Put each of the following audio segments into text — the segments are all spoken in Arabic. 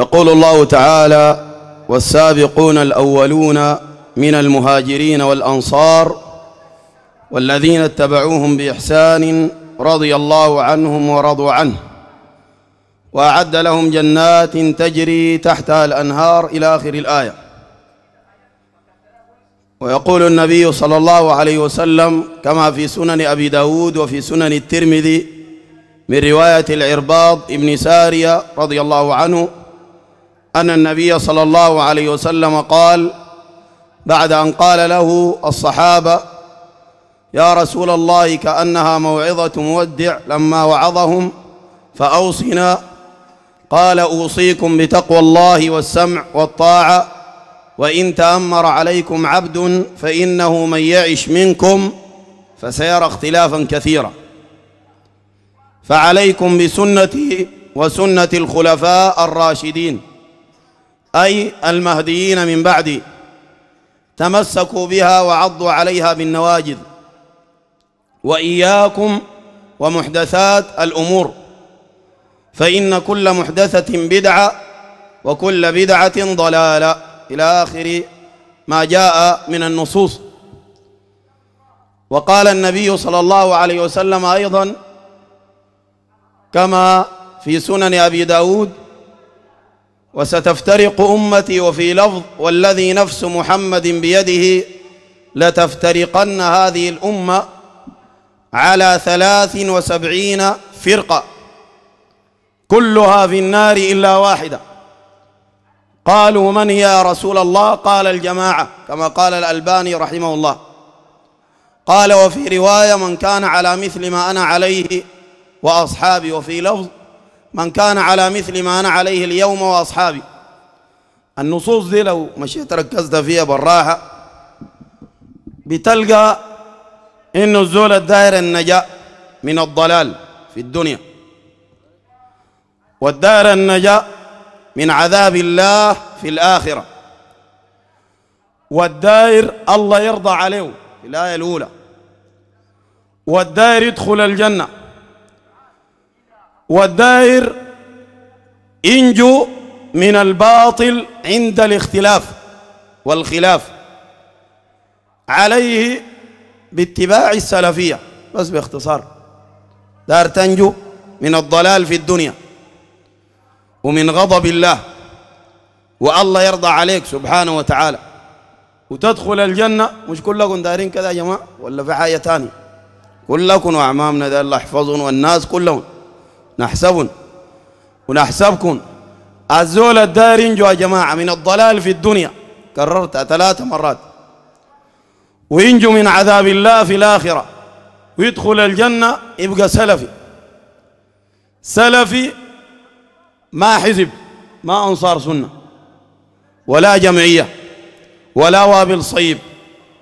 يقول الله تعالى والسابقون الأولون من المهاجرين والأنصار والذين اتبعوهم بإحسان رضي الله عنهم ورضوا عنه وأعد لهم جنات تجري تحتها الأنهار إلى آخر الآية ويقول النبي صلى الله عليه وسلم كما في سنن أبي داود وفي سنن الترمذي من رواية العرباض ابن سارية رضي الله عنه أن النبي صلى الله عليه وسلم قال بعد أن قال له الصحابة يا رسول الله كأنها موعظة مودع لما وعظهم فأوصنا قال أوصيكم بتقوى الله والسمع والطاعة وإن تأمر عليكم عبد فإنه من يعش منكم فسيرى اختلافا كثيرا فعليكم بسنتي وسنة الخلفاء الراشدين أي المهديين من بعدي تمسكوا بها وعضوا عليها بالنواجذ وإياكم ومحدثات الأمور فإن كل محدثة بدعة وكل بدعة ضلالة إلى آخر ما جاء من النصوص وقال النبي صلى الله عليه وسلم أيضا كما في سنن أبي داود وستفترق أمتي وفي لفظ والذي نفس محمد بيده لتفترقن هذه الأمة على ثلاث وسبعين فرقة كلها في النار إلا واحدة قالوا من هي يا رسول الله قال الجماعة كما قال الألباني رحمه الله قال وفي رواية من كان على مثل ما أنا عليه وأصحابي وفي لفظ من كان على مثل ما أنا عليه اليوم وأصحابي النصوص دي لو مشيت ركزت فيها بالراحة بتلقى إن الزول الدائر النجاة من الضلال في الدنيا والدائر النجاة من عذاب الله في الآخرة والدائر الله يرضى عليه الآية الأولى والدائر يدخل الجنة والدائر ينجو من الباطل عند الاختلاف والخلاف عليه باتباع السلفية بس باختصار دار تنجو من الضلال في الدنيا ومن غضب الله والله يرضى عليك سبحانه وتعالى وتدخل الجنة مش كلكم دارين كذا يا جماعة ولا في حاجة ثانيه كلكم وأعمامنا ده الله يحفظهم والناس كلهم نحسبن ونحسبكم الزول الدارين ينجو يا جماعة من الضلال في الدنيا كررتها ثلاث مرات وينجو من عذاب الله في الآخرة ويدخل الجنة يبقى سلفي سلفي ما حزب ما أنصار سنة ولا جمعية ولا وابل صيب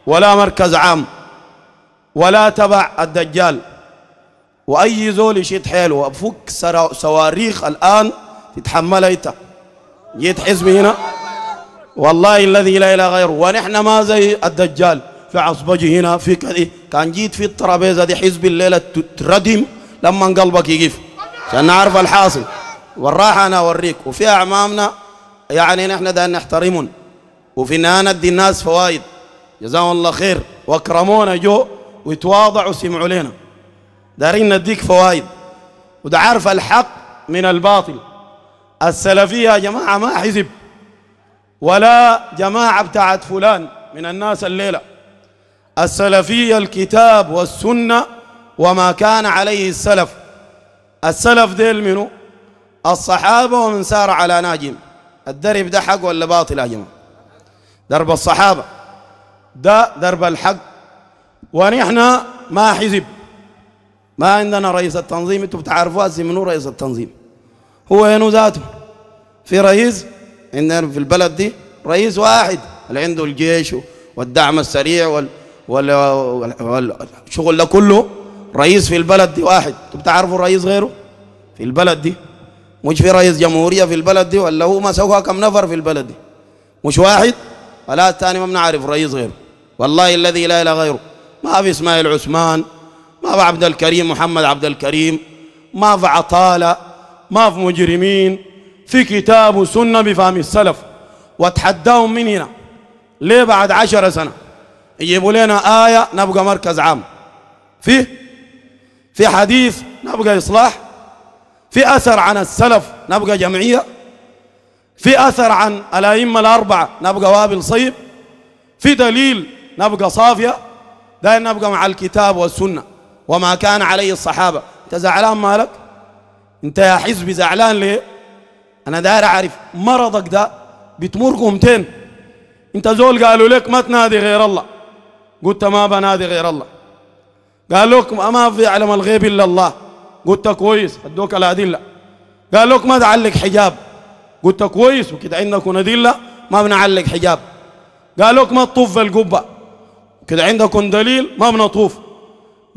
ولا مركز عام ولا تبع الدجال واي زول يشيط حيله وبفك صواريخ الان تتحملها انت جيت حزبي هنا والله الذي لا اله غيره ونحن ما زي الدجال في عصبجي هنا في كذا كان جيت في الترابيزه دي حزب الليله تردم لما قلبك يقف عشان نعرف الحاصل والراحه انا اوريك وفي اعمامنا يعني نحن ده نحترمهم وفي النهايه ندي الناس فوائد جزاهم الله خير واكرمونا جو ويتواضعوا سمعوا لنا دارين نديك فوائد وده عارف الحق من الباطل السلفية يا جماعة ما حزب ولا جماعة بتاعت فلان من الناس الليلة السلفية الكتاب والسنة وما كان عليه السلف السلف ديل منه الصحابة ومن سار على ناجم الدرب ده حق ولا باطل يا جماعة درب الصحابة ده درب الحق ونحن ما حزب ما عندنا رئيس التنظيم انتم بتعرفوا منو رئيس التنظيم هو هنا ذاته في رئيس عندنا في البلد دي رئيس واحد اللي عنده الجيش والدعم السريع وال والشغل ده كله رئيس في البلد دي واحد انتم بتعرفوا رئيس غيره في البلد دي مش في رئيس جمهوريه في البلد دي ولا هو ما سوى كم نفر في البلد دي مش واحد ولا الثاني ما بنعرف رئيس غيره والله الذي لا اله غيره ما في اسماعيل عثمان بابا عبد الكريم محمد عبد الكريم ما في عطالة ما في مجرمين في كتاب وسنة بفهم السلف واتحداهم من هنا ليه بعد عشر سنة يجيبوا لنا آية نبقى مركز عام في في حديث نبقى إصلاح في أثر عن السلف نبقى جمعية في أثر عن الأئمة الأربعة نبقى وابل صيب في دليل نبقى صافية دائما نبقى مع الكتاب والسنه وما كان عليه الصحابة أنت زعلان مالك أنت يا حزبي زعلان ليه أنا داير أعرف مرضك ده بتمر قومتين أنت زول قالوا لك ما تنادي غير الله قلت ما بنادي غير الله قال لك ما في علم الغيب إلا الله قلت كويس أدوك الأدلة قال لك ما تعلق حجاب قلت كويس وكده عندكم أدلة ما بنعلق حجاب قال لك ما تطوف القبة كده عندكم دليل ما بنطوف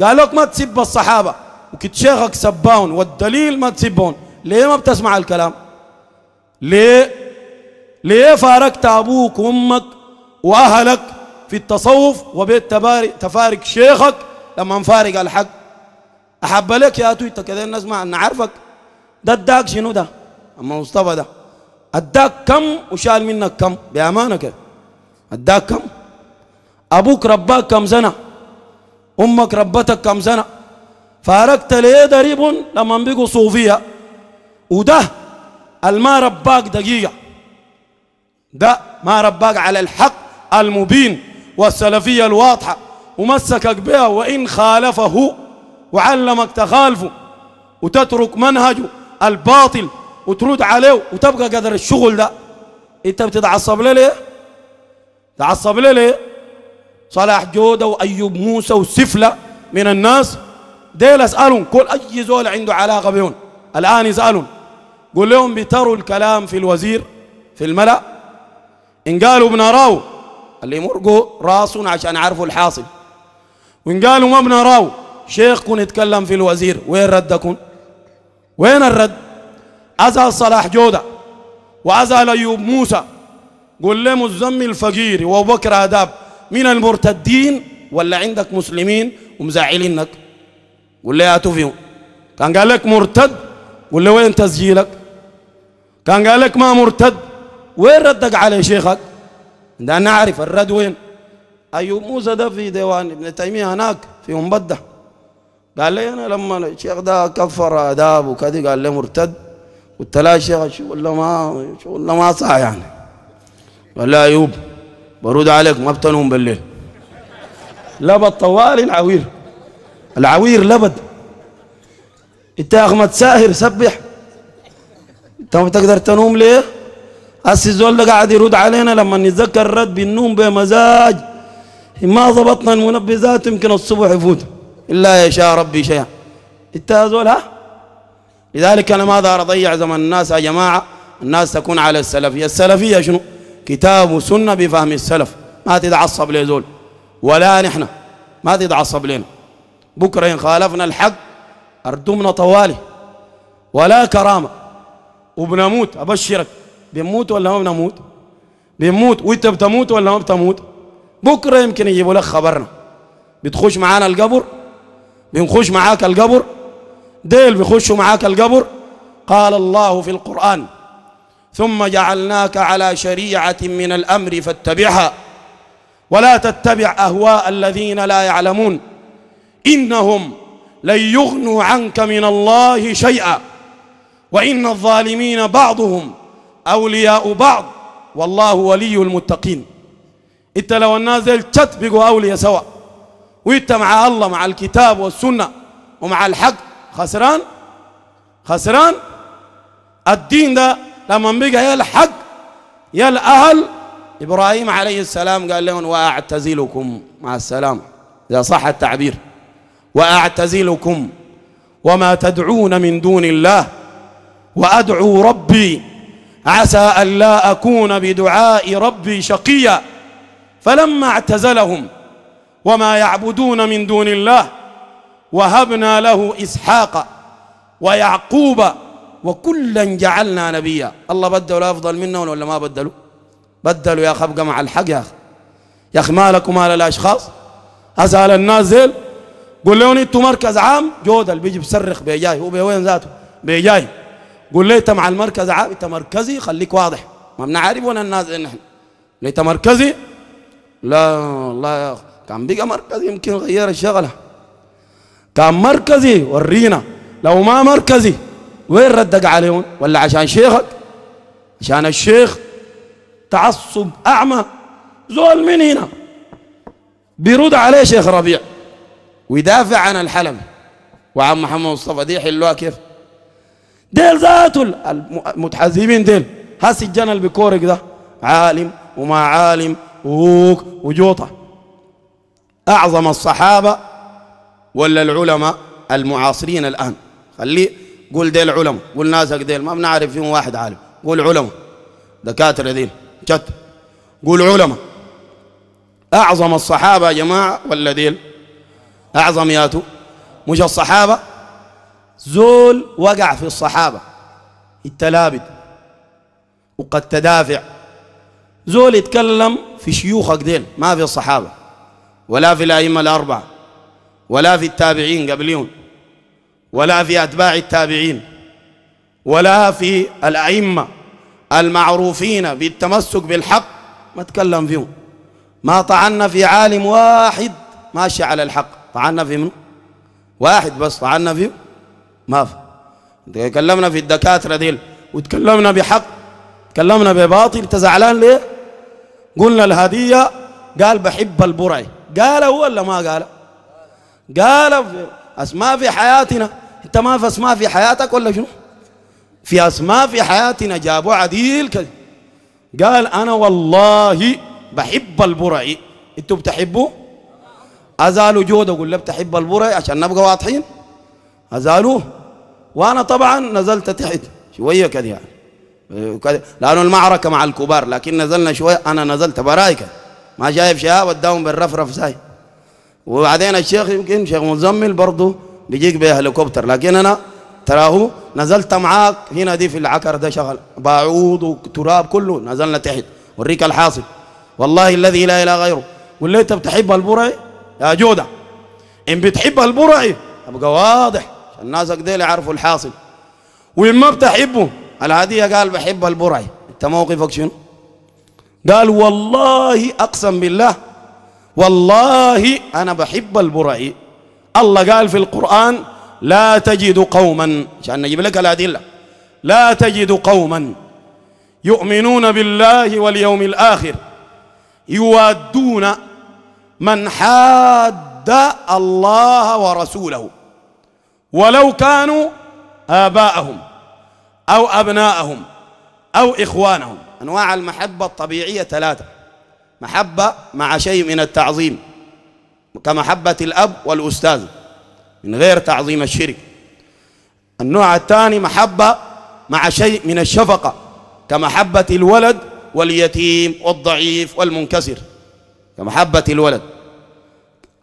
قالوك ما تسب الصحابة وكتشيخك شيخك سباون والدليل ما تسبون ليه ما بتسمع الكلام ليه ليه فارقت أبوك وأمك وأهلك في التصوف وبيت تفارق شيخك لما نفارق الحق أحب لك يا تويتا كذا الناس ما نعرفك ده اداك شنو ده أما مصطفى ده اداك كم وشال منك كم بأمانة كده اداك كم أبوك رباك كم سنة امك ربتك كم سنه فاركت ليه دريب لما بيقوا صوفيه وده الما رباك دقيقه ده ما رباك على الحق المبين والسلفيه الواضحه ومسكك بها وان خالفه وعلمك تخالفه وتترك منهجه الباطل وترد عليه وتبقى قدر الشغل ده انت بتتعصب ليه ليه؟ تعصب ليه ليه؟ صلاح جودة وأيوب موسى وسفلة من الناس ديل أسألهم كل أي زول عنده علاقة بهم الآن يسألهم قول لهم بتروا الكلام في الوزير في الملأ إن قالوا بنراه اللي مرقوا راسهم عشان عرفوا الحاصل وإن قالوا ما بنراه شيخكم يتكلم في الوزير وين ردكم وين الرد أزال صلاح جودة وأزال أيوب موسى قول لهم الزم الفقير وبكر آداب من المرتدين ولا عندك مسلمين ومزعلينك قول لي هاتوا فيهم كان قال لك مرتد قول وين تسجيلك كان قال لك ما مرتد وين ردك على شيخك ده انا اعرف الرد وين ايوب موسى ده في ديوان ابن تيميه هناك في منبده قال لي انا لما الشيخ ده كفر اداب وكذا قال لي مرتد قلت له يا شيخ شو ولا ما شو ولا ما صح يعني قال لا ايوب برد عليك ما بتنوم بالليل لبد طوال العوير العوير لبد انت يا احمد ساهر سبح انت ما بتقدر تنوم ليه هسه الزول ده قاعد يرد علينا لما نتذكر رد بالنوم بمزاج ما ضبطنا المنبه ذاته يمكن الصبح يفوت الا يشاء ربي شيئا انت يا زول ها لذلك انا ما اضيع زمن الناس يا جماعه الناس تكون على السلفيه السلفيه شنو كتاب وسنة بفهم السلف ما تتعصب لزول ولا نحن ما تتعصب لنا بكرة إن خالفنا الحق أردمنا طوالي ولا كرامة وبنموت أبشرك بنموت ولا ما بنموت بنموت وانت بتموت ولا ما بتموت بكرة يمكن يجيبوا لك خبرنا بتخش معانا القبر بنخش معاك القبر ديل بيخشوا معاك القبر قال الله في القرآن ثم جعلناك على شريعة من الأمر فاتبعها ولا تتبع أهواء الذين لا يعلمون إنهم لن يغنوا عنك من الله شيئا وإن الظالمين بعضهم أولياء بعض والله ولي المتقين انت لو الناس تتبقوا أولياء سوا وانت مع الله مع الكتاب والسنة ومع الحق خسران خسران الدين ده لما بقى يلحق يا الأهل إبراهيم عليه السلام قال لهم وأعتزلكم مع السلامة إذا صح التعبير وأعتزلكم وما تدعون من دون الله وأدعو ربي عسى ألا أكون بدعاء ربي شقيا فلما اعتزلهم وما يعبدون من دون الله وهبنا له إسحاق ويعقوب وكلا جعلنا نبيا الله بدلوا أفضل منهم ولا ما بدلوا بدلوا يا أخي أبقى مع الحق يا أخي يا أخي مالك ومال الأشخاص أسأل الناس زين قول لهم أنتوا مركز عام جودل بيجي بيصرخ بيجاي هو بيوين ذاته بيجاي قول لي أنت مع المركز عام أنت مركزي خليك واضح ما بنعرف وين الناس نحن أنت مركزي لا والله يا أخي كان بقى مركزي يمكن غير الشغلة كان مركزي ورينا لو ما مركزي وين ردك عليهم ولا عشان شيخك عشان الشيخ تعصب أعمى زول من هنا بيرد عليه شيخ ربيع ويدافع عن الحلم وعن محمد مصطفى دي حلوها كيف ديل ذات المتحزبين ديل هسي الجنل بكورك ده عالم وما عالم ووك وجوطة أعظم الصحابة ولا العلماء المعاصرين الآن خليه قول ديل علم قول ناسك ديل ما بنعرف فيهم واحد عالم قول علم دكاترة دين جت قول علم أعظم الصحابة يا جماعة ولا ديل أعظم ياتو مش الصحابة زول وقع في الصحابة التلابد وقد تدافع زول يتكلم في شيوخك ديل ما في الصحابة ولا في الأئمة الأربعة ولا في التابعين قبلهم ولا في أتباع التابعين ولا في الأئمة المعروفين بالتمسك بالحق ما تكلم فيهم ما طعنا في عالم واحد ماشي على الحق طعنا في من واحد بس طعنا فيه ما في تكلمنا في الدكاترة ديل وتكلمنا بحق تكلمنا بباطل انت زعلان ليه قلنا الهدية قال بحب البرعي قال هو ولا ما قال قال في اسماء في حياتنا انت ما في اسماء في حياتك ولا شنو في اسماء في حياتنا جابوا عديل كذا قال انا والله بحب البرعي انتوا بتحبوا ازالوا جود اقول له بتحب البرعي عشان نبقى واضحين ازالوه وانا طبعا نزلت تحت شويه كذا يعني لانه المعركه مع الكبار لكن نزلنا شويه انا نزلت برايك ما شايف شهاب وداهم بالرفرف ساي وبعدين الشيخ يمكن شيخ مزمل برضه نجيك بهليكوبتر لكن انا تراه نزلت معاك هنا دي في العكر ده شغل بعوض وتراب كله نزلنا تحت وريك الحاصل والله الذي لا اله غيره واللي انت بتحب البرعي يا جودة ان بتحب البرعي ابقى واضح الناس ديل يعرفوا الحاصل وان ما بتحبه العاديه قال بحب البرعي انت موقفك شنو قال والله اقسم بالله والله انا بحب البرعي الله قال في القرآن لا تجد قوما عشان نجيب لك الأدلة لا تجد قوما يؤمنون بالله واليوم الآخر يوادون من حاد الله ورسوله ولو كانوا آباءهم أو أبناءهم أو إخوانهم أنواع المحبة الطبيعية ثلاثة محبة مع شيء من التعظيم كمحبة الأب والأستاذ من غير تعظيم الشرك النوع الثاني محبة مع شيء من الشفقة كمحبة الولد واليتيم والضعيف والمنكسر كمحبة الولد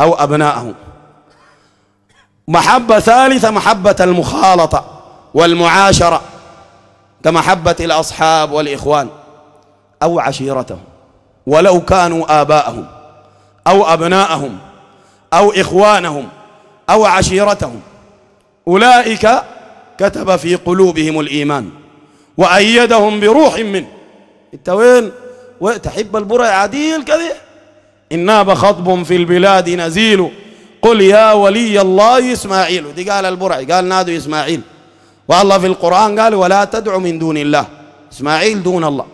أو أبنائه محبة ثالثة محبة المخالطة والمعاشرة كمحبة الأصحاب والإخوان أو عشيرتهم ولو كانوا آباءهم أو أبناءهم أو إخوانهم أو عشيرتهم أولئك كتب في قلوبهم الإيمان وأيدهم بروح منه انت وين تحب البرع عديل كذا؟ إن ناب خطب في البلاد نزيل قل يا ولي الله إسماعيل دي قال البرع قال نادوا إسماعيل والله في القرآن قال ولا تدع من دون الله إسماعيل دون الله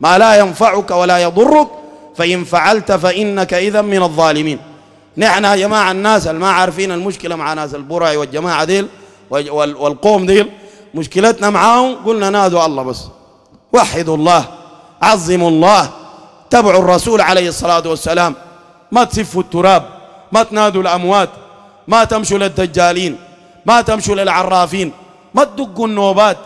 ما لا ينفعك ولا يضرك فإن فعلت فإنك إذا من الظالمين نحن يا جماعة الناس اللي ما عارفين المشكلة مع ناس البرعي والجماعة ديل والقوم ديل مشكلتنا معاهم قلنا نادوا الله بس وحدوا الله عظموا الله تبعوا الرسول عليه الصلاة والسلام ما تسفوا التراب ما تنادوا الأموات ما تمشوا للدجالين ما تمشوا للعرافين ما تدقوا النوبات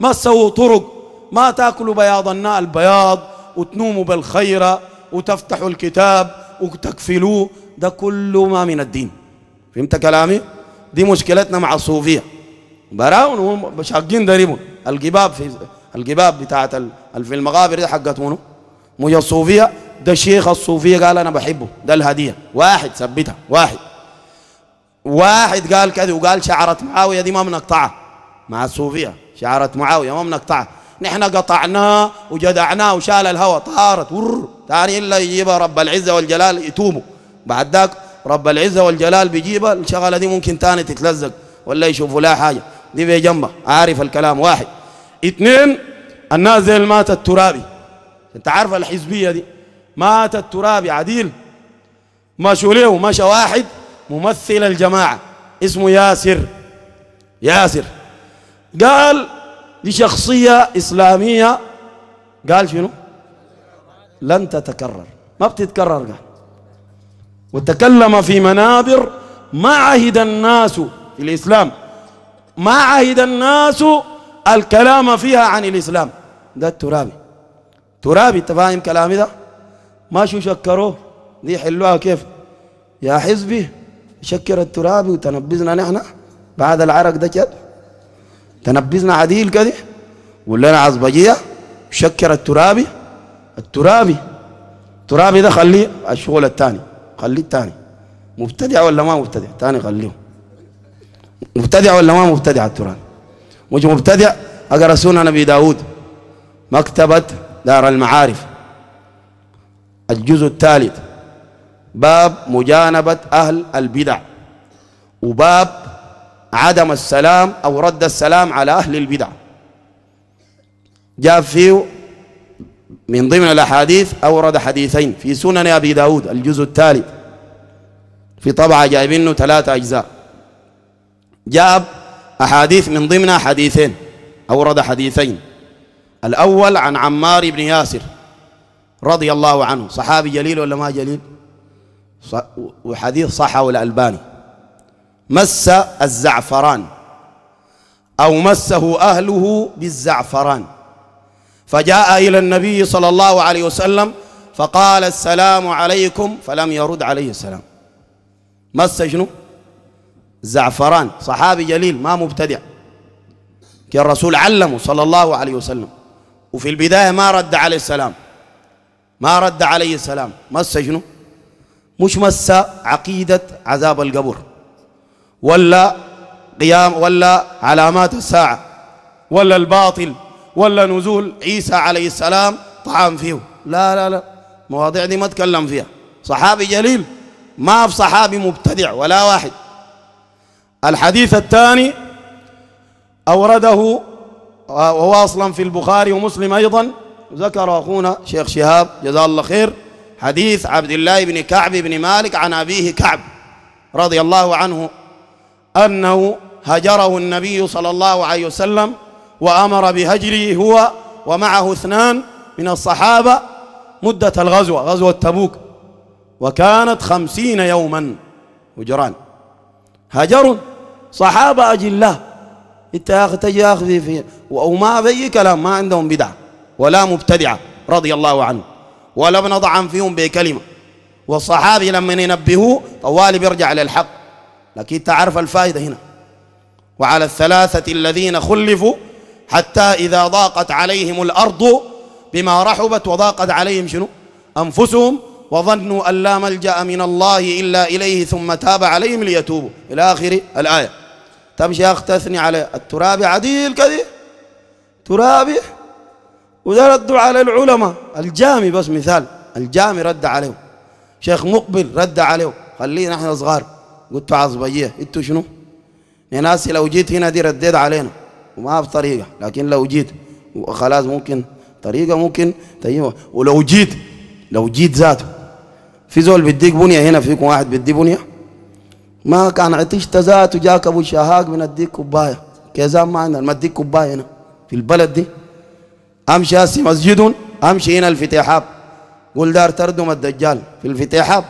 ما تسووا طرق ما تاكلوا بياض الناء البياض وتنوموا بالخيرة وتفتحوا الكتاب وتكفلوه ده كله ما من الدين فهمت كلامي دي مشكلتنا مع الصوفيه براون هم شاقين دريبهم القباب في القباب بتاعت في المغابر دي حقت منو مجا الصوفيه ده شيخ الصوفيه قال انا بحبه ده الهديه واحد ثبتها واحد واحد قال كذا وقال شعرة معاويه دي ما بنقطعها مع الصوفيه شعرة معاويه ما بنقطعها نحن قطعناه وجدعناه وشال الهوى طارت ور ثاني الا يجيبها رب العزه والجلال يتوبوا بعد ذاك رب العزة والجلال بيجيبها الشغلة دي ممكن تاني تتلزق ولا يشوفوا لها حاجة دي جنبها عارف الكلام واحد اثنين الناس زي مات الترابي انت عارف الحزبية دي مات الترابي عديل مشوا له مشى واحد ممثل الجماعة اسمه ياسر ياسر قال لشخصية إسلامية قال شنو لن تتكرر ما بتتكرر قال وتكلم في منابر ما عهد الناس في الإسلام ما عهد الناس الكلام فيها عن الإسلام ده الترابي ترابي انت فاهم كلامي ده ما شو شكروه دي حلوها كيف يا حزبي شكر الترابي وتنبذنا نحن بعد العرق ده كده تنبذنا عديل كده ولنا عصبجيه شكر الترابي الترابي الترابي ده خليه الشغل الثاني خلي الثاني مبتدع ولا ما مبتدع ثاني خليه مبتدع ولا ما مبتدع التراني مش مبتدع اقرا سنه نبي داود مكتبة دار المعارف الجزء الثالث باب مجانبة أهل البدع وباب عدم السلام أو رد السلام على أهل البدع جاء فيه من ضمن الأحاديث أورد حديثين في سنن أبي داود الجزء التالي في طبعة جايبينه ثلاثة أجزاء جاب أحاديث من ضمنها حديثين أورد حديثين الأول عن عمار بن ياسر رضي الله عنه صحابي جليل ولا ما جليل وحديث صحه الألباني مس الزعفران أو مسه أهله بالزعفران فجاء إلى النبي صلى الله عليه وسلم فقال السلام عليكم فلم يرد عليه السلام ما السجن زعفران صحابي جليل ما مبتدع كان الرسول علمه صلى الله عليه وسلم وفي البداية ما رد عليه السلام ما رد عليه السلام ما السجن مش مس عقيدة عذاب القبر ولا قيام ولا علامات الساعة ولا الباطل ولا نزول عيسى عليه السلام طعام فيه لا لا لا مواضيع دي ما تكلم فيها صحابي جليل ما في صحابي مبتدع ولا واحد الحديث الثاني أورده وهو أصلا في البخاري ومسلم أيضا ذكر أخونا شيخ شهاب جزاه الله خير حديث عبد الله بن كعب بن مالك عن أبيه كعب رضي الله عنه أنه هجره النبي صلى الله عليه وسلم وأمر بهجره هو ومعه اثنان من الصحابة مدة الغزوة غزوة تبوك وكانت خمسين يوما هجران هجر صحابة أجلة انت يا تجي يا اخي في وما في كلام ما عندهم بدعه ولا مبتدعه رضي الله عنه ولا بنضعن فيهم بكلمه والصحابي لما ينبهوه طوال بيرجع للحق لكن تعرف الفائده هنا وعلى الثلاثه الذين خلفوا حتى إذا ضاقت عليهم الأرض بما رحبت وضاقت عليهم شنو أنفسهم وظنوا أن لا ملجأ من الله إلا إليه ثم تاب عليهم ليتوبوا إلى آخر الآية تمشي أخ تثني على التراب عديل كذي ترابي وده ردوا على العلماء الجامي بس مثال الجامي رد عليهم شيخ مقبل رد عليهم خلينا احنا صغار قلت عصبية انتوا شنو يا ناس لو جيت هنا دي رديت علينا وما في طريقة لكن لو جيت خلاص ممكن طريقة ممكن تجيبها ولو جيت لو جيت ذاته في زول بيديك بنية هنا فيكم واحد بيدي بنية ما كان عطشت ذاته جاك ابو من بنديك كوباية كيزان ما عندنا ما اديك كوباية هنا في البلد دي امشي هسي مسجد امشي هنا الفتيحاب قول دار تردم الدجال في الفتيحاب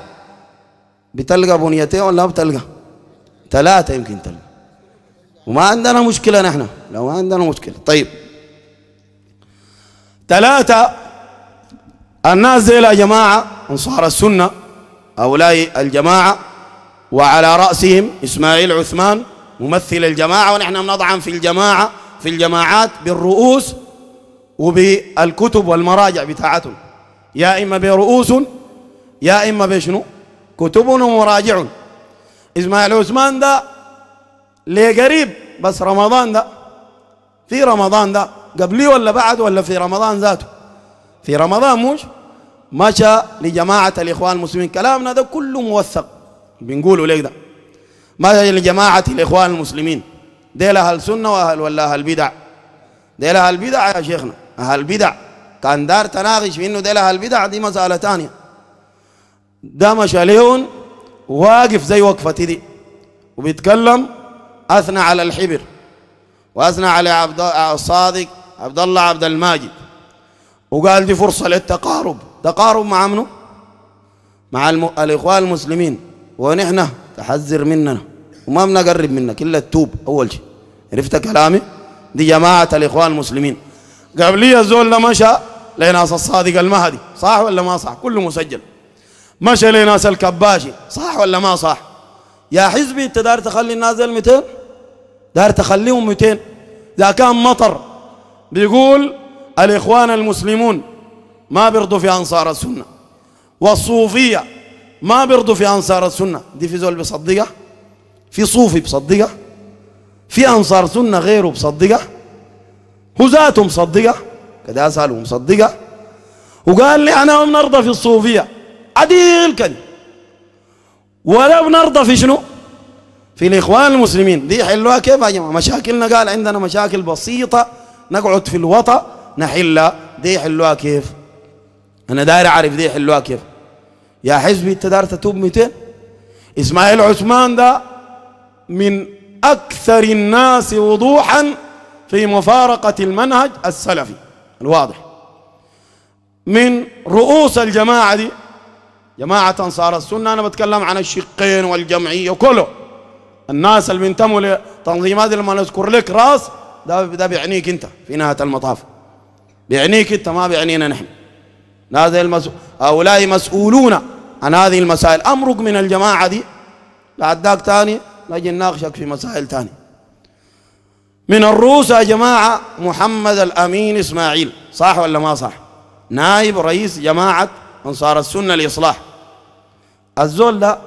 بتلقى بنيتين ولا بتلقى ثلاثة يمكن تلقى وما عندنا مشكلة نحن لو ما عندنا مشكلة طيب ثلاثة الناس زي جماعة أنصار السنة هؤلاء الجماعة وعلى رأسهم إسماعيل عثمان ممثل الجماعة ونحن بنطعن في الجماعة في الجماعات بالرؤوس وبالكتب والمراجع بتاعتهم يا إما برؤوس يا إما بشنو كتب ومراجع إسماعيل عثمان ده ليه قريب بس رمضان ده في رمضان ده قبلي ولا بعد ولا في رمضان ذاته في رمضان مش مشى لجماعة الإخوان المسلمين كلامنا ده كله موثق بنقوله ليه ده مشى لجماعة الإخوان المسلمين ديل أهل سنة وأهل ولا أهل بدع ديل أهل بدع يا شيخنا أهل بدع كان دار تناقش في إنه ديل أهل بدع دي مسألة ثانية ده مشى ليهم واقف زي وقفتي دي وبيتكلم أثنى على الحبر وأثنى على عبد الصادق عبد الله عبد الماجد وقال دي فرصة للتقارب تقارب مع منه مع الم... الإخوان المسلمين ونحن تحذر مننا وما بنقرب منك إلا التوب أول شيء عرفت كلامي دي جماعة الإخوان المسلمين قبلية الزول مشى لناس الصادق المهدي صح ولا ما صح كله مسجل مشى لناس الكباشي صح ولا ما صح يا حزبي انت دار تخلي الناس 200 دار تخليهم 200 ده كان مطر بيقول الإخوان المسلمون ما بيرضوا في أنصار السنة والصوفية ما بيرضوا في أنصار السنة دي في زول بيصدقها في صوفي بصدقها في أنصار سنة غيره بصدقها هو ذاته مصدقها كده أسأله مصدقها وقال لي أنا ما بنرضى في الصوفية عديل كان ولا بنرضى في شنو في الإخوان المسلمين دي حلوها كيف يا جماعة مشاكلنا قال عندنا مشاكل بسيطة نقعد في الوطأ نحلها دي حلوها كيف أنا داير أعرف دي حلوها كيف يا حزبي أنت دار تتوب 200 إسماعيل عثمان ده من أكثر الناس وضوحا في مفارقة المنهج السلفي الواضح من رؤوس الجماعة دي جماعة أنصار السنة أنا بتكلم عن الشقين والجمعية كله الناس اللي بينتموا لتنظيمات اللي ما نذكر لك راس ده ده بيعنيك انت في نهايه المطاف بيعنيك انت ما بيعنينا نحن هذا المسؤول هؤلاء مسؤولون عن هذه المسائل امرك من الجماعه دي لعداك ثاني نجي نناقشك في مسائل ثانيه من الروس يا جماعه محمد الامين اسماعيل صح ولا ما صح؟ نائب رئيس جماعه انصار السنه الاصلاح الزول ده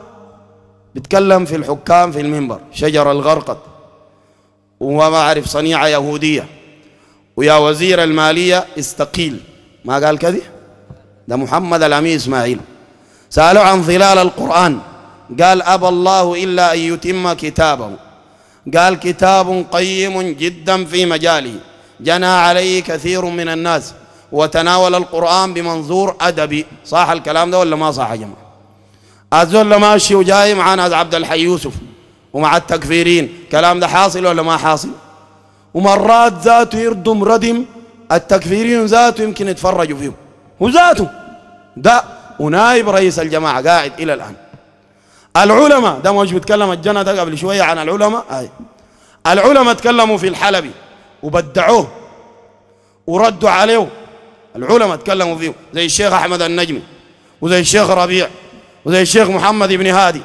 بيتكلم في الحكام في المنبر شجر الغرقد وما أعرف صنيعة يهودية ويا وزير المالية استقيل ما قال كذا ده محمد الأمين إسماعيل سألوا عن ظلال القرآن قال أبى الله إلا أن يتم كتابه قال كتاب قيم جدا في مجاله جنى عليه كثير من الناس وتناول القرآن بمنظور أدبي صح الكلام ده ولا ما صح يا جماعة الزول ماشي وجاي مع ناس عبد الحي يوسف ومع التكفيرين كلام ده حاصل ولا ما حاصل ومرات ذاته يردم ردم التكفيرين ذاته يمكن يتفرجوا فيهم وذاته ده ونائب رئيس الجماعة قاعد إلى الآن العلماء ده مش بيتكلم الجنة ده قبل شوية عن العلماء آه. العلماء تكلموا في الحلبي وبدعوه وردوا عليه العلماء تكلموا فيه زي الشيخ أحمد النجمي وزي الشيخ ربيع وزي الشيخ محمد بن هادي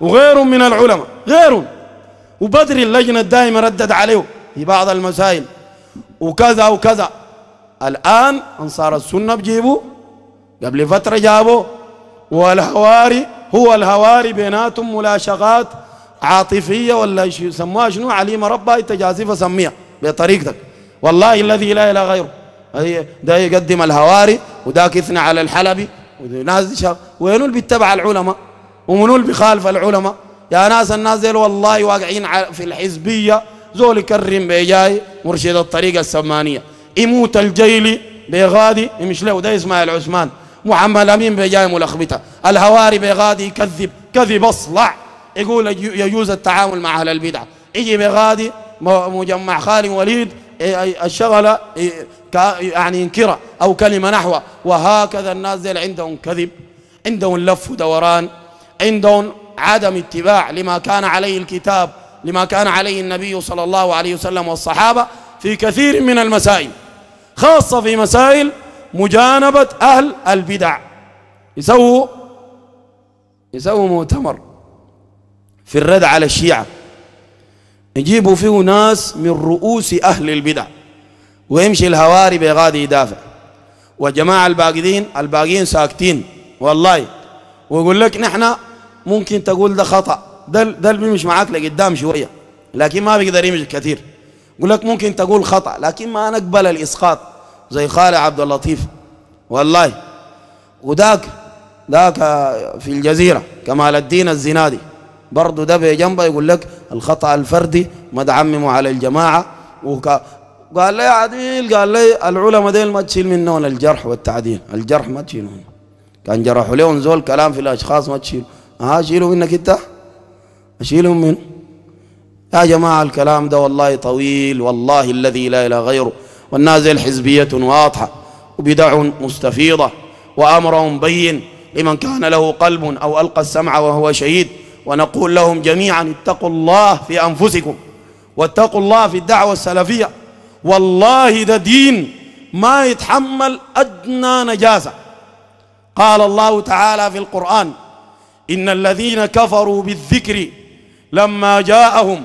وغيره من العلماء غيره وبدر اللجنة الدائمة ردت عليه في بعض المسائل وكذا وكذا الآن أنصار السنة بجيبوا قبل فترة جابوا والهواري هو الهواري بيناتهم ملاشقات عاطفية ولا يسموها شنو عليمة ربها تجازف سميها بطريقتك والله الذي لا إله غيره ده يقدم الهواري وذاك يثنى على الحلبي ناس دي شاب وينو اللي بيتبع العلماء ومنو اللي بيخالف العلماء يا ناس الناس ديل والله واقعين في الحزبيه زول يكرم بيجاي مرشد الطريقه السمانيه يموت الجيلي بيغادي يمش له ده اسماعيل عثمان محمد الامين بيجاي ملخبطه الهواري بيغادي يكذب كذب اصلع يقول يجوز التعامل مع اهل البدعه يجي بيغادي مجمع خالد وليد إيه، الشغلة إيه، يعني ينكره أو كلمة نحوه وهكذا الناس عندهم كذب عندهم لف ودوران عندهم عدم اتباع لما كان عليه الكتاب لما كان عليه النبي صلى الله عليه وسلم والصحابة في كثير من المسائل خاصة في مسائل مجانبة أهل البدع يسووا يسووا مؤتمر في الرد على الشيعة نجيبوا فيه ناس من رؤوس أهل البدع ويمشي الهواري بغادي يدافع وجماعة الباقيين الباقيين ساكتين والله ويقول لك نحن ممكن تقول ده خطأ ده ده بيمشي معاك لقدام شوية لكن ما بيقدر يمشي كثير يقول لك ممكن تقول خطأ لكن ما نقبل الإسقاط زي خالد عبد اللطيف والله وذاك ذاك في الجزيرة كمال الدين الزنادي برضه ده بجنبه يقول لك الخطأ الفردي ما تعممه على الجماعة وك... قال لي عديل قال لي العلماء ديل ما تشيل منهم الجرح والتعديل الجرح ما تشيلهم كان جرحوا لهم زول كلام في الأشخاص ما تشيل ها شيلوا منك أنت أشيلهم من يا جماعة الكلام ده والله طويل والله الذي لا إله غيره والنازل حزبية واضحة وبدع مستفيضة وأمر بين لمن كان له قلب أو ألقى السمع وهو شهيد ونقول لهم جميعا اتقوا الله في أنفسكم واتقوا الله في الدعوة السلفية والله ده دين ما يتحمل أدنى نجاسة قال الله تعالى في القرآن إن الذين كفروا بالذكر لما جاءهم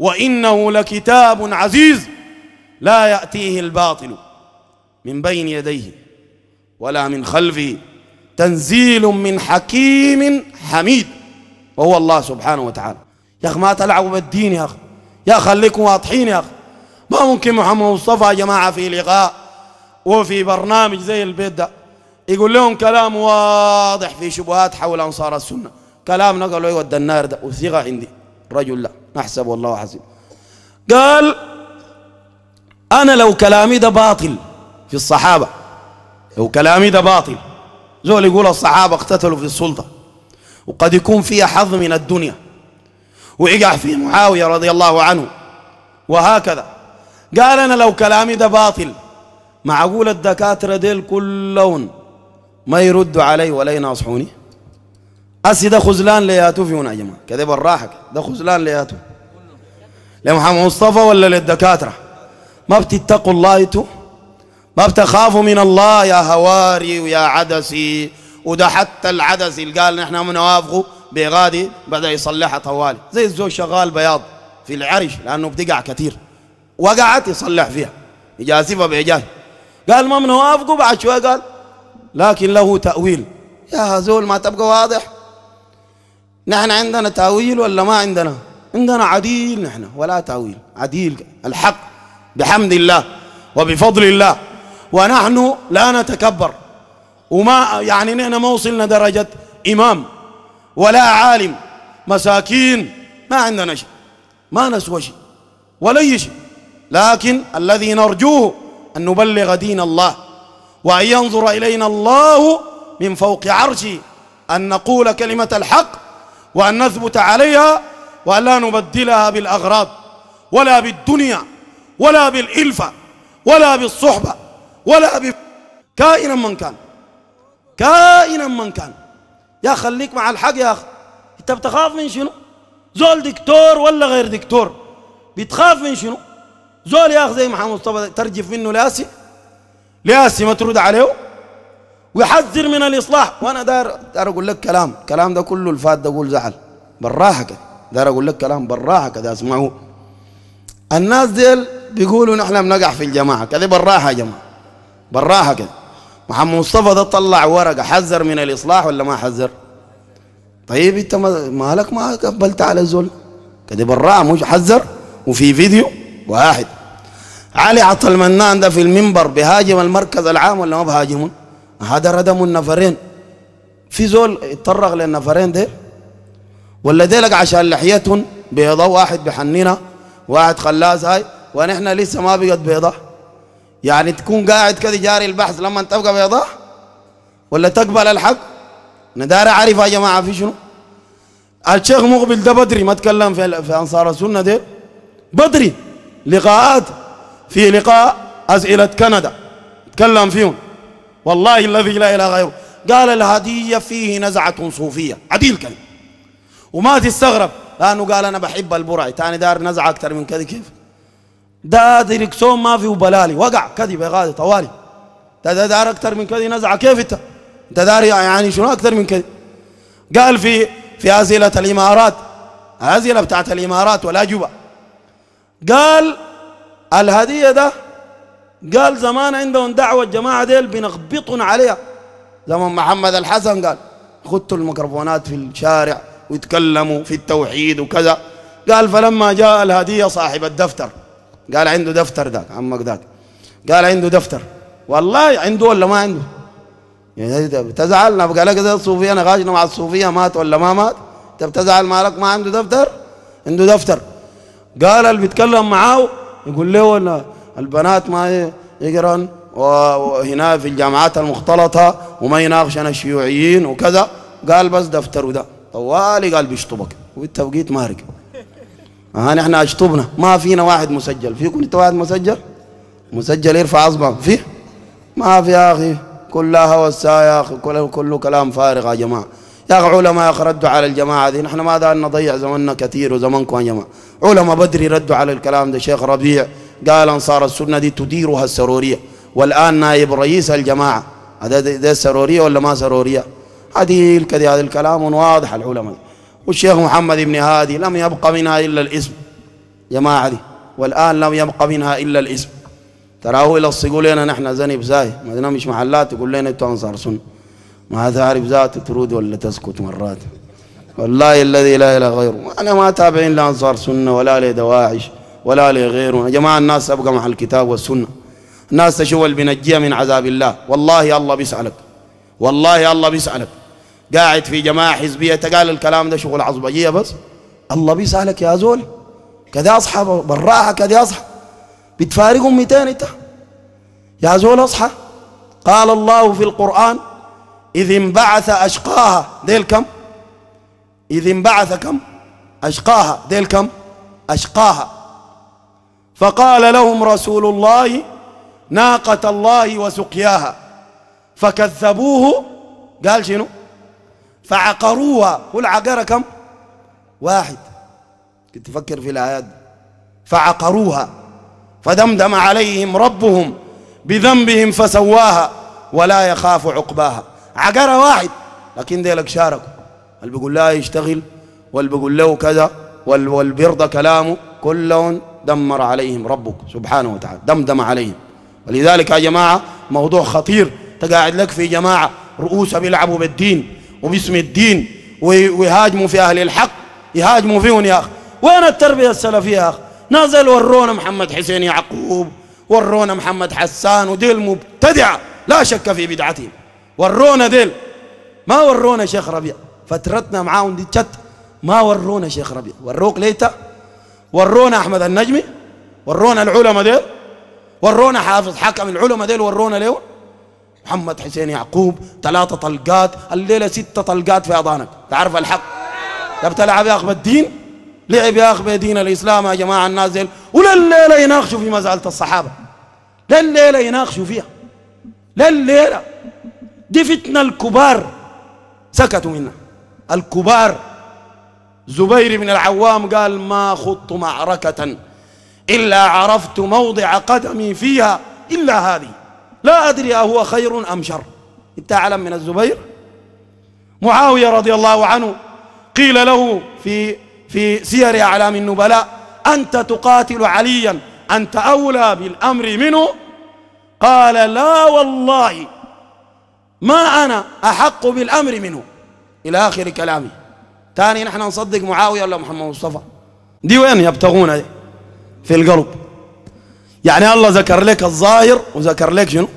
وإنه لكتاب عزيز لا يأتيه الباطل من بين يديه ولا من خلفه تنزيل من حكيم حميد وهو الله سبحانه وتعالى يا أخي ما تلعبوا بالدين يا أخي يا خليكم واضحين يا أخي ما ممكن محمد مصطفى يا جماعة في لقاء وفي برنامج زي البيت ده يقول لهم كلام واضح في شبهات حول أنصار السنة كلام نقله يودى النار ده وثقة عندي رجل لا نحسب والله عظيم قال أنا لو كلامي ده باطل في الصحابة لو كلامي ده باطل زول يقول الصحابة اقتتلوا في السلطة وقد يكون فيها حظ من الدنيا ويقع في معاوية رضي الله عنه وهكذا قال أنا لو كلامي ده باطل معقول الدكاترة ديل كلهم ما يردوا علي ولا يناصحوني أسي ده خزلان لياتو فيهم يا جماعة كذب الراحة ده خزلان لياتو لمحمد مصطفى ولا للدكاترة ما بتتقوا الله انتوا ما بتخافوا من الله يا هواري ويا عدسي وده حتى العدس اللي قال نحن نوافقه بغادي بدا يصلحها طوالي زي الزول شغال بياض في العرش لانه بتقع كثير وقعت يصلح فيها يجازفها بعجاج قال ما بنوافقه بعد شويه قال لكن له تاويل يا زول ما تبقى واضح نحن عندنا تاويل ولا ما عندنا عندنا عديل نحن ولا تاويل عديل الحق بحمد الله وبفضل الله ونحن لا نتكبر وما يعني نحن ما وصلنا درجة إمام ولا عالم مساكين ما عندنا شيء ما نسوى شيء ولا أي شيء لكن الذي نرجوه أن نبلغ دين الله وأن ينظر إلينا الله من فوق عرشه أن نقول كلمة الحق وأن نثبت عليها وأن لا نبدلها بالأغراض ولا بالدنيا ولا بالإلفة ولا بالصحبة ولا ب... كائنا من كان كائنا من كان يا خليك مع الحق يا أخي أنت بتخاف من شنو زول دكتور ولا غير دكتور بتخاف من شنو زول يا أخي زي محمد مصطفى ترجف منه لاسي لاسي ما ترد عليه ويحذر من الإصلاح وأنا دار دار أقول لك كلام كلام ده كله الفات ده أقول زعل بالراحة كده دار أقول لك كلام بالراحة كده اسمعوا الناس ديل بيقولوا نحن بنقع في الجماعة كده بالراحة يا جماعة بالراحة كده محمد مصطفى ده طلع ورقه حذر من الاصلاح ولا ما حذر؟ طيب انت مالك ما قبلت على الزول كده براءة مش حذر وفي فيديو واحد علي عطا المنان ده في المنبر بهاجم المركز العام ولا ما بهاجمون هذا ردم النفرين في زول اتطرق للنفرين ده ولا ديلك عشان لحيتهم بيضة واحد بحنينها واحد خلاص هاي ونحن لسه ما بقت بيضة يعني تكون قاعد كذا جاري البحث لما تبقى بيضاء ولا تقبل الحق انا داري اعرف يا جماعه في شنو الشيخ مقبل ده بدري ما تكلم في في انصار السنه دي بدري لقاءات في لقاء اسئله كندا تكلم فيهم والله الذي لا اله غيره قال الهديه فيه نزعه صوفيه عديل كلمه وما تستغرب لانه قال انا بحب البرعي تاني دار نزعه اكثر من كذا كيف ده ديركسون ما فيه بلالي وقع كذب يا غالي طوالي ده ده دار اكثر من كذي نزعه كيف انت انت داري يعني شنو اكثر من كذي؟ قال في في أزلة الإمارات الأزلة بتاعت الإمارات والأجوبة قال الهدية ده قال زمان عندهم دعوة الجماعة ديل بنخبطن عليها زمان محمد الحسن قال خدتوا الميكروفونات في الشارع ويتكلموا في التوحيد وكذا قال فلما جاء الهدية صاحب الدفتر قال عنده دفتر ذاك عمك ذاك قال عنده دفتر والله عنده ولا ما عنده يعني تزعل قال لك الصوفيه نغاشنا مع الصوفيه مات ولا ما مات انت طيب بتزعل مالك ما عنده دفتر عنده دفتر قال اللي بيتكلم معاه يقول له ولا البنات ما يقرن وهنا في الجامعات المختلطة وما يناقشنا الشيوعيين وكذا قال بس دفتر وده طوالي قال بيشطبك وبالتوقيت مارق ها آه، نحن اشطبنا ما فينا واحد مسجل فيكم انت واحد مسجل مسجل يرفع اصبع فيه ما في يا اخي كلها هوسا يا اخي كله, كله كلام فارغ يا جماعه يا اخي علماء ردوا على الجماعه دي نحن ما دارنا نضيع زمننا كثير وزمنكم يا جماعه علماء بدري ردوا على الكلام ده شيخ ربيع قال انصار السنه دي تديرها السروريه والان نائب رئيس الجماعه هذا ده, ده, ده سروريه ولا ما سروريه هذه هذا الكلام واضح العلماء والشيخ محمد بن هادي لم يبقى منها إلا الاسم جماعة دي والآن لم يبقى منها إلا الاسم تراه إلى يقول لنا نحن زنب زاي ما مش محلات يقول لنا أنتوا أنصار سن ما تعرف ذات ترود ولا تسكت مرات والله الذي لا إله غيره أنا ما تابعين لأنصار سنة ولا لدواعش ولا لغيره يا جماعة الناس أبقى مع الكتاب والسنة الناس تشوف اللي من عذاب الله والله الله بيسألك والله الله بيسألك قاعد في جماعة حزبية تقال الكلام ده شغل عصبجية بس الله بيسألك يا زول كذا أصحى براحة كذا أصحى بتفارقهم 200 أنت يا زول أصحى قال الله في القرآن إذ انبعث أشقاها ديل كم إذ انبعث كم أشقاها ديل كم أشقاها فقال لهم رسول الله ناقة الله وسقياها فكذبوه قال شنو فعقروها والعقارة كم واحد كنت تفكر في الآيات فعقروها فدمدم عليهم ربهم بذنبهم فسواها ولا يخاف عقباها عقرة واحد لكن ديلك شاركوا اللي بيقول لا يشتغل واللي بيقول له كذا والبرد كلامه كلهم دمر عليهم ربك سبحانه وتعالى دمدم عليهم ولذلك يا جماعة موضوع خطير تقاعد لك في جماعة رؤوسها بيلعبوا بالدين وباسم الدين ويهاجموا في أهل الحق يهاجموا فيهم يا أخي وين التربية السلفية يا أخي نزل ورونا محمد حسين يعقوب ورونا محمد حسان وديل مبتدعة لا شك في بدعتهم ورونا ديل ما ورونا شيخ ربيع فترتنا معاهم دي تشت ما ورونا شيخ ربيع وروك ليتا ورونا أحمد النجمي ورونا العلماء ديل ورونا حافظ حكم العلماء ديل ورونا ليه محمد حسين يعقوب ثلاثة طلقات الليلة ستة طلقات في أضانك تعرف الحق ده بتلعب يا أخ بالدين لعب يا أخ بدين الإسلام يا جماعة الناس ولليلة يناقشوا في مسألة الصحابة لليلة يناقشوا فيها لليلة دي فتنة الكبار سكتوا منها الكبار زبير بن العوام قال ما خط معركة إلا عرفت موضع قدمي فيها إلا هذه لا أدري أهو خير أم شر أنت أعلم من الزبير معاوية رضي الله عنه قيل له في في سير أعلام النبلاء أنت تقاتل عليا أنت أولى بالأمر منه قال لا والله ما أنا أحق بالأمر منه إلى آخر كلامه تاني نحن نصدق معاوية ولا محمد مصطفى دي وين يبتغون في القلب يعني الله ذكر لك الظاهر وذكر لك شنو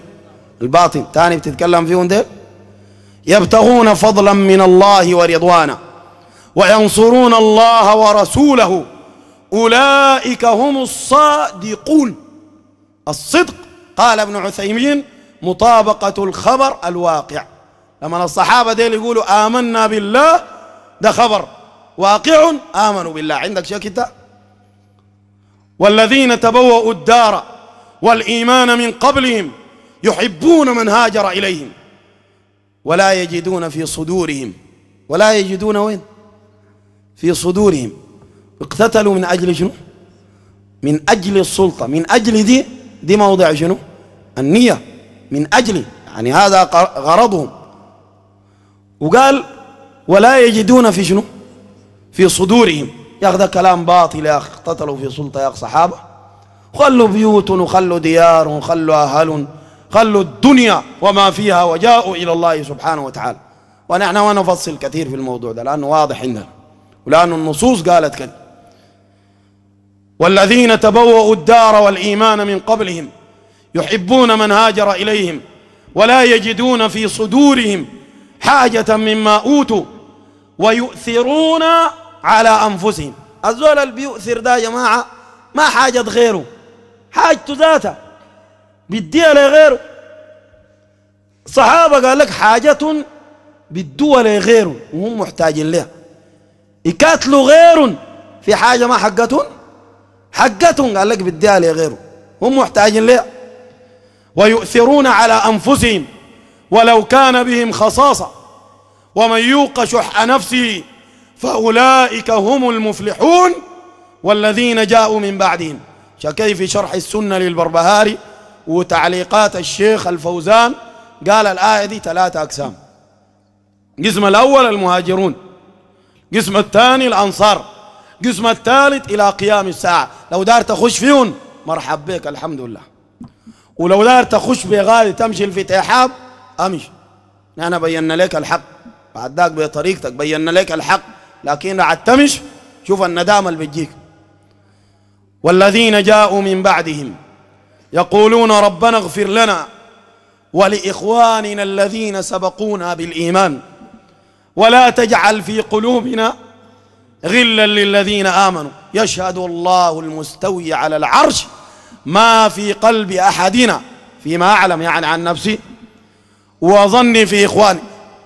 الباطن تاني بتتكلم فيهم ده يبتغون فضلا من الله ورضوانا وينصرون الله ورسوله أولئك هم الصادقون الصدق قال ابن عثيمين مطابقة الخبر الواقع لما الصحابة ديل يقولوا آمنا بالله ده خبر واقع آمنوا بالله عندك شيء كده والذين تبوأوا الدار والإيمان من قبلهم يحبون من هاجر إليهم ولا يجدون في صدورهم ولا يجدون وين في صدورهم اقتتلوا من أجل شنو من أجل السلطة من أجل دي دي موضع شنو النية من أجل يعني هذا غرضهم وقال ولا يجدون في شنو في صدورهم يا أخي ده كلام باطل يا أخي اقتتلوا في سلطة يا أخي صحابة خلوا بيوت وخلوا ديار وخلوا أهل خلوا الدنيا وما فيها وجاءوا إلى الله سبحانه وتعالى ونحن ما نفصل كثير في الموضوع ده لأنه واضح عندنا ولانه النصوص قالت كده والذين تبوأوا الدار والإيمان من قبلهم يحبون من هاجر إليهم ولا يجدون في صدورهم حاجة مما أوتوا ويؤثرون على أنفسهم الزول اللي بيؤثر ده يا جماعة ما حاجة غيره حاجته ذاته بيديها لغيره صحابة قال لك حاجة بيدوها لغيره وهم محتاجين لها يقاتلوا غيرهم في حاجة ما حقتهم حقتهم قال لك بديها لغيره هم محتاجين لها ويؤثرون على أنفسهم ولو كان بهم خصاصة ومن يوق شح نفسه فأولئك هم المفلحون والذين جاءوا من بعدهم شكي في شرح السنة للبربهاري وتعليقات الشيخ الفوزان قال الآية دي ثلاثة أقسام قسم الأول المهاجرون قسم الثاني الأنصار قسم الثالث إلى قيام الساعة لو دار تخش فيهم مرحب بك الحمد لله ولو دار تخش بغالي تمشي الفتحاب أمشي نحن بينا لك الحق بعد ذاك بطريقتك بينا لك الحق لكن عتمش شوف الندامة اللي بتجيك والذين جاءوا من بعدهم يقولون ربنا اغفر لنا ولإخواننا الذين سبقونا بالإيمان ولا تجعل في قلوبنا غلا للذين آمنوا يشهد الله المستوي على العرش ما في قلب أحدنا فيما أعلم يعني عن نفسي وظني في إخواني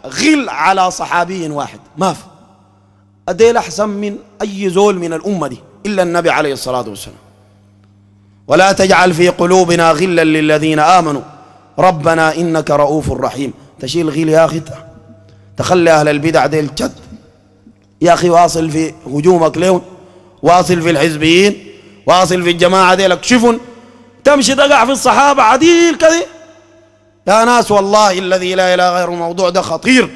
غل على صحابي واحد ما في أديل أحسن من أي زول من الأمة دي إلا النبي عليه الصلاة والسلام ولا تجعل في قلوبنا غلا للذين آمنوا ربنا إنك رؤوف رحيم تشيل غل يا أخي تخلي أهل البدع ديل جد يا أخي واصل في هجومك لهم واصل في الحزبيين واصل في الجماعة ديلك شفن تمشي تقع في الصحابة عديل كذي يا ناس والله الذي لا إله غير الموضوع ده خطير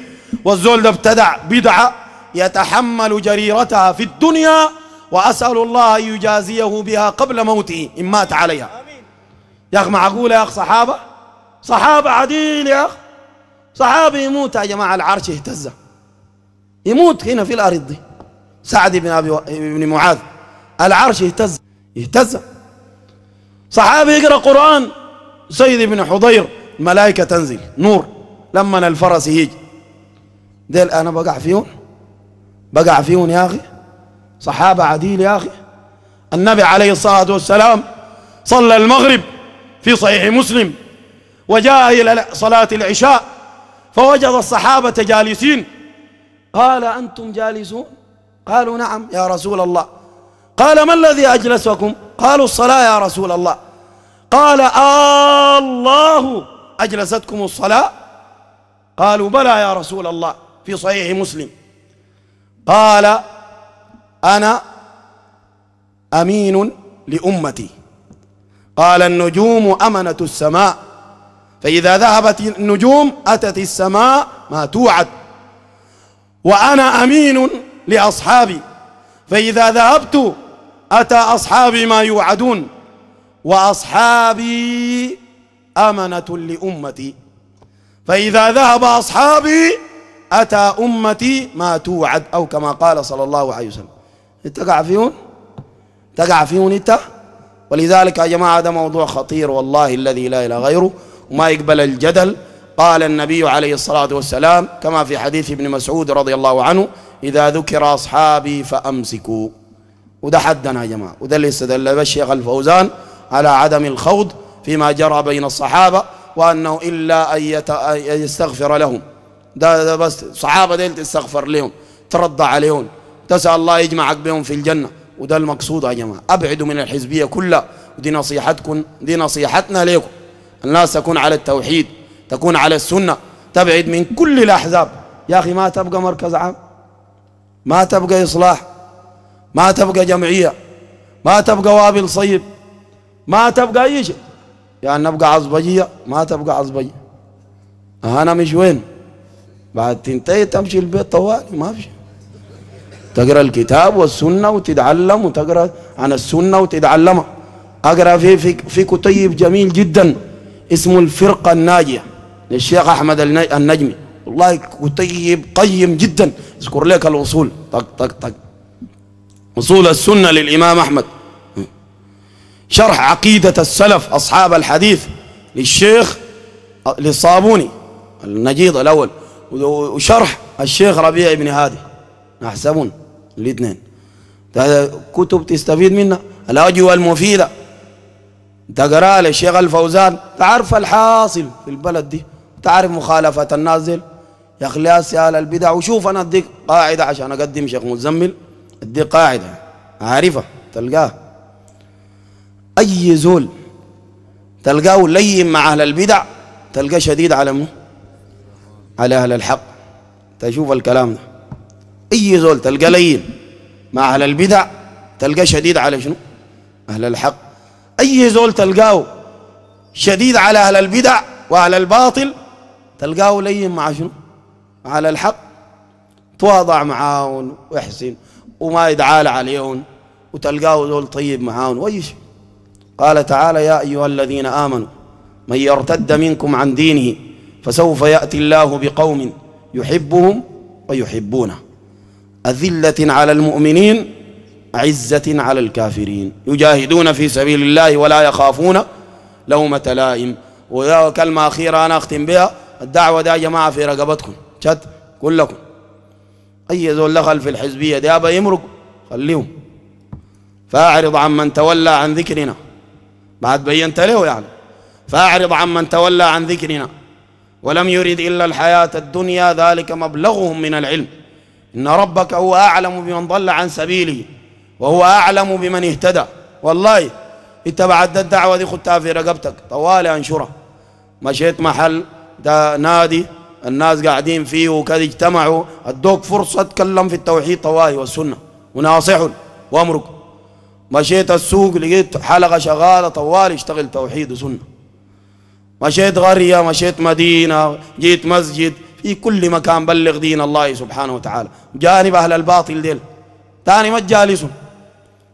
والزول ده ابتدع بدعة يتحمل جريرتها في الدنيا وأسأل الله أن يجازيه بها قبل موته إن مات عليها يا أخ معقولة يا أخ صحابة صحابة عديل يا أخ صحابي يموت يا جماعة العرش اهتز يموت هنا في الأرض دي سعد بن أبي و... بن معاذ العرش اهتز اهتز صحابي يقرأ قرآن سيد بن حضير الملائكة تنزل نور لما الفرس يجي ديل أنا بقع فيهم بقع فيهم يا أخي صحابة عديل يا أخي النبي عليه الصلاة والسلام صلى المغرب في صحيح مسلم وجاء إلى صلاة العشاء فوجد الصحابة جالسين قال أنتم جالسون قالوا نعم يا رسول الله قال ما الذي أجلسكم قالوا الصلاة يا رسول الله قال آه الله أجلستكم الصلاة قالوا بلى يا رسول الله في صحيح مسلم قال أنا أمين لأمتي قال النجوم أمنة السماء فإذا ذهبت النجوم أتت السماء ما توعد وأنا أمين لأصحابي فإذا ذهبت أتى أصحابي ما يوعدون وأصحابي أمنة لأمتي فإذا ذهب أصحابي أتى أمتي ما توعد أو كما قال صلى الله عليه وسلم تقع فيهم تقع فيهم أنت ولذلك يا جماعة هذا موضوع خطير والله الذي لا إله غيره وما يقبل الجدل قال النبي عليه الصلاة والسلام كما في حديث ابن مسعود رضي الله عنه إذا ذكر أصحابي فأمسكوا وده حدنا يا جماعة وده اللي استدل به الشيخ الفوزان على عدم الخوض فيما جرى بين الصحابة وأنه إلا أن يستغفر لهم ده, ده بس صحابه ديل تستغفر لهم ترضى عليهم تسال الله يجمعك بهم في الجنه وده المقصود يا جماعه ابعدوا من الحزبيه كلها ودي نصيحتكم دي نصيحتنا لكم الناس تكون على التوحيد تكون على السنه تبعد من كل الاحزاب يا اخي ما تبقى مركز عام ما تبقى اصلاح ما تبقى جمعيه ما تبقى وابل صيب ما تبقى اي شيء يعني نبقى عصبجيه ما تبقى عصبجيه انا مش وين بعد تنتهي تمشي البيت طوالي ما في تقرا الكتاب والسنه وتتعلم وتقرا عن السنه وتتعلمها اقرا في في, في كتيب جميل جدا اسمه الفرقه الناجيه للشيخ احمد النجمي والله كتيب قيم جدا اذكر لك الوصول طق طق طق وصول السنه للامام احمد شرح عقيده السلف اصحاب الحديث للشيخ آه، للصابوني النجيض الاول وشرح الشيخ ربيع بن هادي نحسبون الاثنين كتب تستفيد منها الاجوبه المفيده تقراها للشيخ الفوزان تعرف الحاصل في البلد دي تعرف مخالفه الناس يا اخي لا سال البدع وشوف انا اديك قاعده عشان اقدم شيخ مزمل اديك قاعده عارفها تلقاه اي زول تلقاه لين مع اهل البدع تلقاه شديد على منه على أهل الحق تشوف الكلام ده أي زول تلقى لين مع أهل البدع تلقى شديد على شنو أهل الحق أي زول تلقاه شديد على أهل البدع وأهل الباطل تلقاه لين مع شنو أهل الحق تواضع معاهم ويحسن وما يدعال عليهم وتلقاه زول طيب معاهم وأي شيء قال تعالى يا أيها الذين آمنوا من يرتد منكم عن دينه فسوف يأتي الله بقوم يحبهم ويحبونه أذلة على المؤمنين عزة على الكافرين يجاهدون في سبيل الله ولا يخافون لومة لائم ويا كلمة أخيرة أنا أختم بها الدعوة دا يا جماعة في رقبتكم شت كلكم أي زول دخل في الحزبية دي أبا يمرق خليهم فأعرض عن من تولى عن ذكرنا بعد بينت له يعني فأعرض عن من تولى عن ذكرنا ولم يرد إلا الحياة الدنيا ذلك مبلغهم من العلم إن ربك هو أعلم بمن ضل عن سبيله وهو أعلم بمن اهتدى والله اتبعت الدعوة دي خدتها في رقبتك طوالي أنشرها مشيت محل ده نادي الناس قاعدين فيه وكذا اجتمعوا ادوك فرصة تكلم في التوحيد طوالي والسنة وناصحهم وامرك مشيت السوق لقيت حلقة شغالة طوالي اشتغل توحيد وسنة مشيت قرية مشيت مدينة جيت مسجد في كل مكان بلغ دين الله سبحانه وتعالى جانب أهل الباطل ديل تاني ما تجالسهم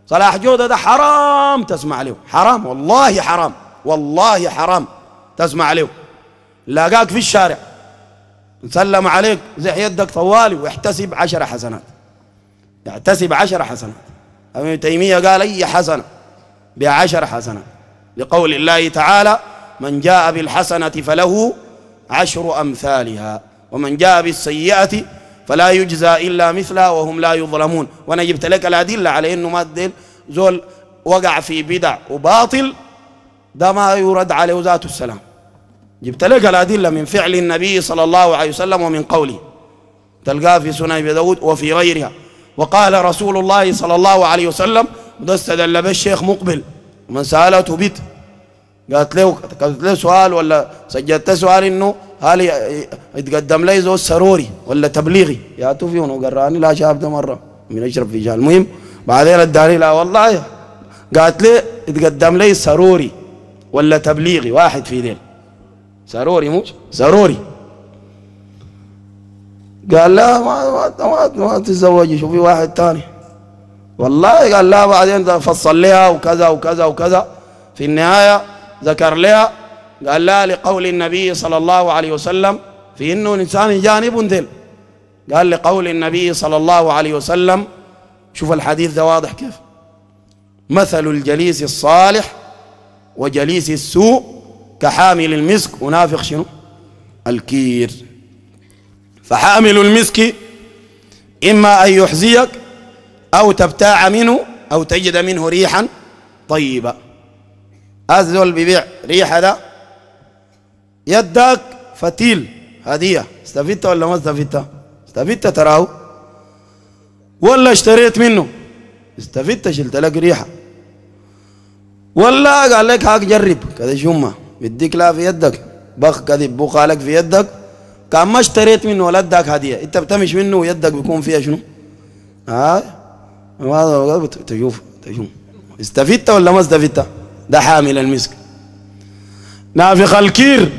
صلاح جودة ده حرام تسمع له حرام والله حرام والله حرام تسمع له لاقاك في الشارع نسلم عليك زح يدك طوالي واحتسب عشر حسنات احتسب عشر حسنات ابن تيمية قال أي حسنة بعشر حسنات لقول الله تعالى من جاء بالحسنة فله عشر أمثالها ومن جاء بالسيئة فلا يجزى إلا مثلها وهم لا يظلمون وأنا جبت لك الأدلة على إنه ما زول وقع في بدع وباطل ده ما يرد عليه ذات السلام جبت لك الأدلة من فعل النبي صلى الله عليه وسلم ومن قوله تلقاه في سنن أبي داود وفي غيرها وقال رسول الله صلى الله عليه وسلم ده استدل به الشيخ مقبل من سألته بيت قالت له قالت له سؤال ولا سجلت سؤال انه هل يتقدم لي زوج سروري ولا تبليغي يا توفي قراني لا شاف ده مره من اشرب في جهه المهم بعدين اداني لا والله قالت لي يتقدم لي سروري ولا تبليغي واحد في ذيل سروري مو سروري قال لا ما ما ما, ما تتزوجي شوفي واحد ثاني والله قال لا بعدين فصل لها آه، وكذا وكذا وكذا في النهايه ذكر لها قال لا لقول النبي صلى الله عليه وسلم في انه الانسان جانب ذل قال لقول النبي صلى الله عليه وسلم شوف الحديث ده واضح كيف مثل الجليس الصالح وجليس السوء كحامل المسك ونافخ شنو الكير فحامل المسك إما أن يحزيك أو تبتاع منه أو تجد منه ريحا طيبة هذا زول بيبيع ريحه ده يدك فتيل هديه استفدت ولا ما استفدت استفدت تراه ولا اشتريت منه استفدت شلت لك ريحه ولا قال لك هاك جرب كذا شمه بديك لا في يدك بخ كذب بوخ لك في يدك كان ما اشتريت منه ولا اداك هديه انت بتمش منه ويدك بيكون فيها شنو؟ ها آه؟ تشوف تشوف استفدت ولا ما استفدت؟ ده حامل المسك نافخ الكير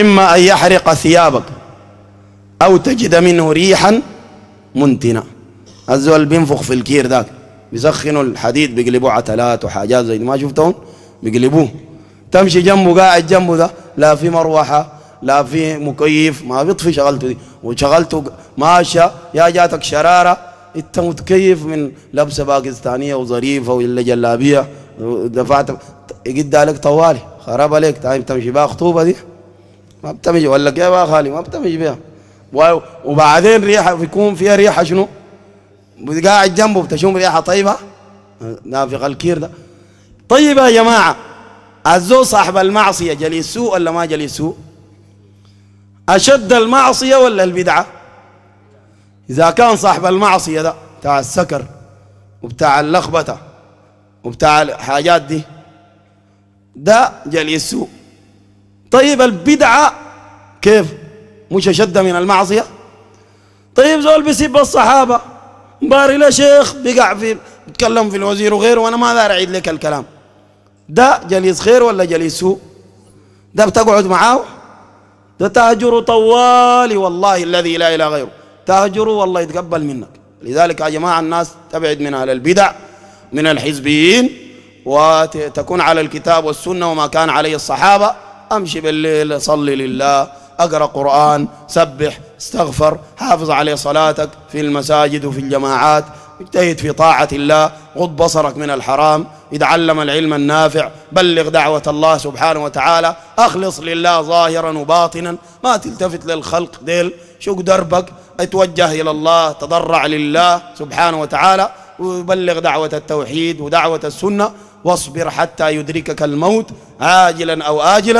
إما أن يحرق ثيابك أو تجد منه ريحا منتنة الزول بينفخ في الكير ذاك بيسخنوا الحديد بيقلبوه عتلات وحاجات زي ما شفتهم بيقلبوه تمشي جنبه قاعد جنبه ده لا في مروحه لا في مكيف ما بيطفي شغلته دي وشغلته ماشى يا جاتك شراره انت متكيف من لبسه باكستانيه وظريفه ولا جلابيه دفعت يقد عليك طوالي خراب عليك تايم تمشي بها خطوبه دي ما بتمشي ولا كيف يا خالي ما بتمشي بها وبعدين ريحه بيكون فيها ريحه شنو؟ قاعد جنبه بتشم ريحه طيبه نافق الكير ده طيبه يا جماعه الزو صاحب المعصيه جليس سوء ولا ما جليس سوء؟ اشد المعصيه ولا البدعه؟ اذا كان صاحب المعصيه ده بتاع السكر وبتاع اللخبطه وبتاع الحاجات دي ده جليس سوء طيب البدعة كيف مش أشد من المعصية طيب زول بيسب الصحابة باري له شيخ بقع في بتكلم في الوزير وغيره وأنا ما دار أعيد لك الكلام ده جليس خير ولا جليس سوء ده بتقعد معاه ده تهجر طوالي والله الذي لا إله غيره تهجره والله يتقبل منك لذلك يا جماعة الناس تبعد من أهل البدع من الحزبيين وتكون على الكتاب والسنة وما كان عليه الصحابة أمشي بالليل صلي لله أقرأ قرآن سبح استغفر حافظ عليه صلاتك في المساجد وفي الجماعات اجتهد في طاعة الله غض بصرك من الحرام إذا علم العلم النافع بلغ دعوة الله سبحانه وتعالى أخلص لله ظاهرا وباطنا ما تلتفت للخلق ديل شق دربك اتوجه إلى الله تضرع لله سبحانه وتعالى ويبلغ دعوة التوحيد ودعوة السنة واصبر حتى يدركك الموت عاجلا أو آجلا